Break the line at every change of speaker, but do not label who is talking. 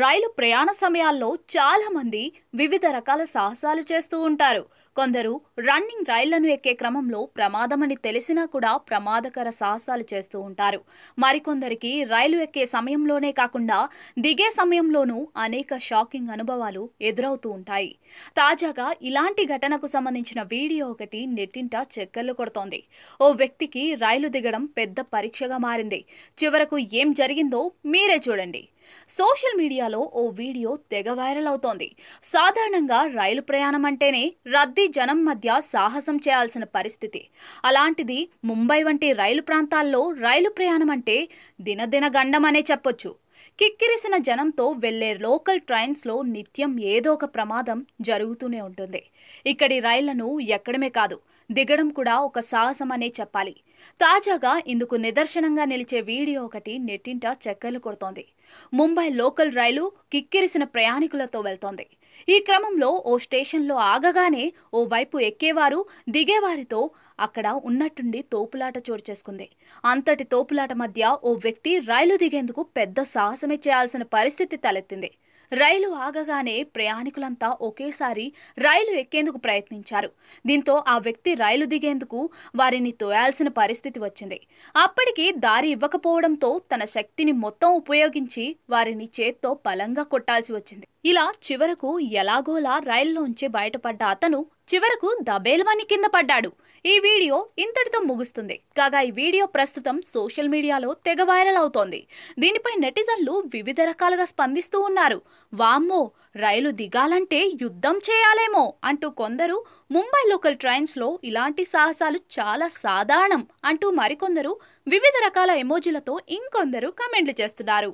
రైలు ప్రయాణ సమయాల్లో చాలామంది వివిధ రకాల సాహసాలు చేస్తూ ఉంటారు కొందరు రన్నింగ్ రైళ్లను ఎక్కే క్రమంలో ప్రమాదమని తెలిసినా కూడా ప్రమాదకర సాహసాలు చేస్తూ ఉంటారు మరికొందరికి రైలు ఎక్కే సమయంలోనే కాకుండా దిగే సమయంలోనూ అనేక షాకింగ్ అనుభవాలు ఎదురవుతూ ఉంటాయి తాజాగా ఇలాంటి ఘటనకు సంబంధించిన వీడియో ఒకటి నెట్టింట చెక్కర్లు కొడుతోంది ఓ వ్యక్తికి రైలు దిగడం పెద్ద పరీక్షగా మారింది చివరకు ఏం జరిగిందో మీరే చూడండి సోషల్ మీడియాలో ఓ వీడియో తెగ వైరల్ అవుతోంది సాధారణంగా రైలు ప్రయాణం అంటేనే రద్దీ జనం మధ్య సాహసం చేయాల్సిన పరిస్థితి అలాంటిది ముంబై వంటి రైలు ప్రాంతాల్లో రైలు ప్రయాణం అంటే దినదిన గండమనే చెప్పొచ్చు కిక్కిరిసిన జనంతో వెళ్లే లోకల్ ట్రైన్స్లో నిత్యం ఏదో ఒక ప్రమాదం జరుగుతూనే ఉంటుంది ఇక్కడి రైళ్లను ఎక్కడమే కాదు దిగడం కూడా ఒక సాహసమనే చెప్పాలి తాజాగా ఇందుకు నిదర్శనంగా నిలిచే వీడియో ఒకటి నెట్టింట చెక్కలు కొడుతోంది ముంబై లోకల్ రైలు కిక్కిరిసిన ప్రయాణికులతో వెళ్తోంది ఈ క్రమంలో ఓ స్టేషన్లో ఆగగానే ఓ వైపు ఎక్కేవారు దిగేవారితో అక్కడ ఉన్నట్టుండి తోపులాట చోటు చేసుకుంది అంతటి తోపులాట మధ్య ఓ వ్యక్తి రైలు దిగేందుకు పెద్ద సాహసమే చేయాల్సిన పరిస్థితి తలెత్తింది రైలు ఆగగానే ప్రయాణికులంతా ఒకేసారి రైలు ఎక్కేందుకు ప్రయత్నించారు దీంతో ఆ వ్యక్తి రైలు దిగేందుకు వారిని తోయాల్సిన పరిస్థితి వచ్చింది అప్పటికి దారి ఇవ్వకపోవడంతో తన శక్తిని మొత్తం ఉపయోగించి వారిని చేత్తో బలంగా కొట్టాల్సి వచ్చింది ఇలా చివరకు ఎలాగోలా రైల్లోంచి బయటపడ్డ అతను చివరకు దబేల్వాని కింద పడ్డాడు ఈ వీడియో ఇంతటితో ముగుస్తుంది కాగా ఈ వీడియో ప్రస్తుతం సోషల్ మీడియాలో తెగ వైరల్ అవుతోంది దీనిపై నెటిజన్లు వివిధ రకాలుగా స్పందిస్తూ ఉన్నారు వామ్మో రైలు దిగాలంటే యుద్ధం చేయాలేమో అంటూ కొందరు ముంబై లోకల్ ట్రైన్స్లో ఇలాంటి సాహసాలు చాలా సాధారణం అంటూ మరికొందరు వివిధ రకాల ఎమోజీలతో ఇంకొందరు కమెంట్లు చేస్తున్నారు